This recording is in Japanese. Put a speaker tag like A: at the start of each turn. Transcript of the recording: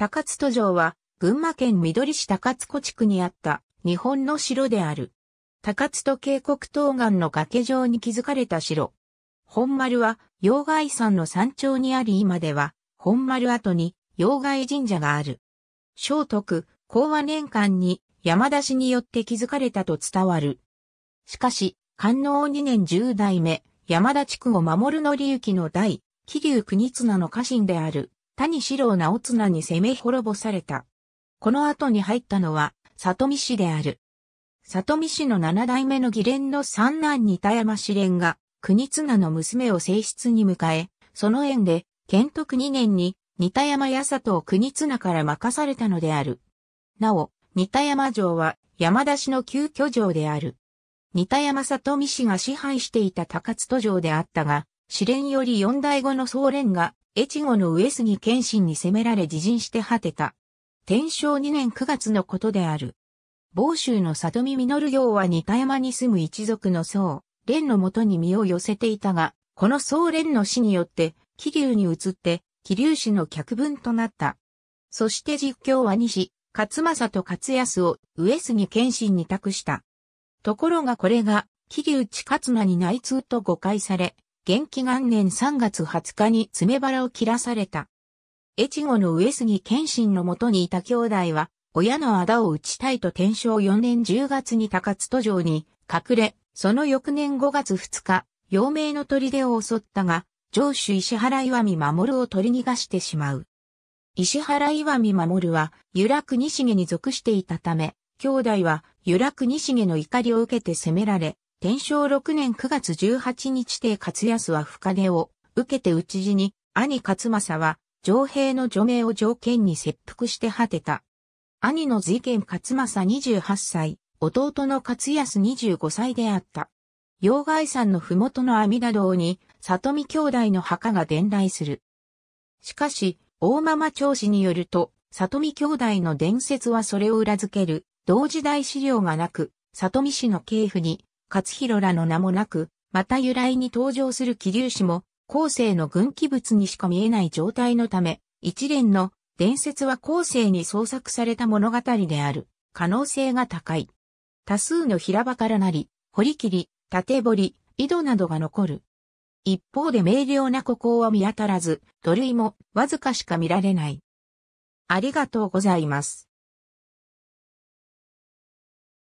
A: 高津都城は、群馬県緑市高津湖地区にあった日本の城である。高津都渓谷東岸の崖上に築かれた城。本丸は、洋外山の山頂にあり今では、本丸跡に洋外神社がある。聖徳、講和年間に山出しによって築かれたと伝わる。しかし、官能2年10代目、山田地区を守る則行の代、桐生国綱の家臣である、谷四郎直綱に攻め滅ぼされた。この後に入ったのは、里見氏である。里見氏の七代目の義連の三男に田山四連が、国綱の娘を正室に迎え、その縁で、建徳二年に、似田山八里を国綱から任されたのである。なお、似田山城は、山田氏の旧居城である。似田山里見氏が支配していた高津都城であったが、試連より四代後の総連が越後の上杉謙信に攻められ自陣して果てた。天正2年9月のことである。房州の里見実行は似た山に住む一族の僧、蓮のもとに身を寄せていたが、この僧蓮の死によって、桐流に移って、桐流氏の客分となった。そして実況は西、勝正と勝康を上杉謙信に託した。ところがこれが、桐流地勝間に内通と誤解され、元気元年3月20日に爪腹を切らされた。越後の上杉謙信のもとにいた兄弟は、親の仇を討ちたいと天正4年10月に高津都城に隠れ、その翌年5月2日、陽明の砦を襲ったが、城主石原岩見守を取り逃がしてしまう。石原岩見守は、由楽西家に属していたため、兄弟は由楽西家の怒りを受けて責められ、天正6年9月18日で、勝安は深根を受けて討ち死に、兄勝政は、上兵の除名を条件に切腹して果てた。兄の随見勝政28歳、弟の勝安25歳であった。洋害山の麓の阿弥陀堂に、里見兄弟の墓が伝来する。しかし、大ママ長子によると、里見兄弟の伝説はそれを裏付ける、同時代資料がなく、里見氏の系譜に、勝弘らの名もなく、また由来に登場する気流子も、後世の軍記物にしか見えない状態のため、一連の伝説は後世に創作された物語である可能性が高い。多数の平場からなり、掘り切り、縦堀、井戸などが残る。一方で明瞭な孤高は見当たらず、土塁もわずかしか見られない。ありがとうございます。